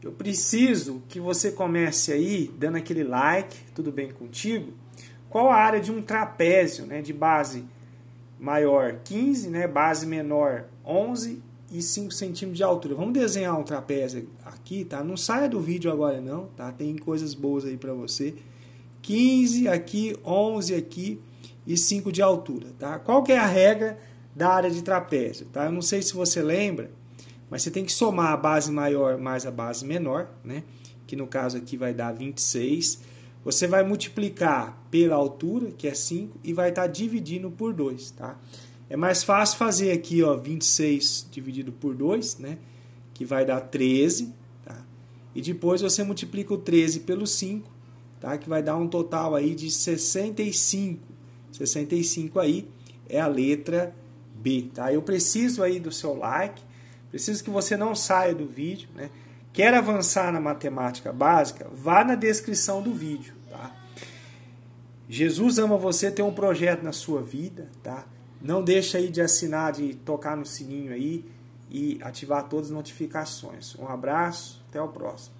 Eu preciso que você comece aí dando aquele like, tudo bem contigo? Qual a área de um trapézio, né, de base maior 15, né, base menor 11 e 5 centímetros de altura. Vamos desenhar um trapézio aqui, tá? Não saia do vídeo agora não, tá? Tem coisas boas aí para você. 15 aqui, 11 aqui e 5 de altura, tá? Qual que é a regra da área de trapézio, tá? Eu não sei se você lembra, mas você tem que somar a base maior mais a base menor, né? que no caso aqui vai dar 26. Você vai multiplicar pela altura, que é 5, e vai estar tá dividindo por 2. Tá? É mais fácil fazer aqui ó, 26 dividido por 2, né? que vai dar 13. Tá? E depois você multiplica o 13 pelo 5, tá? que vai dar um total aí de 65. 65 aí é a letra B. Tá? Eu preciso aí do seu like Preciso que você não saia do vídeo, né? Quer avançar na matemática básica? Vá na descrição do vídeo, tá? Jesus ama você, tem um projeto na sua vida, tá? Não deixa aí de assinar, de tocar no sininho aí e ativar todas as notificações. Um abraço, até o próximo.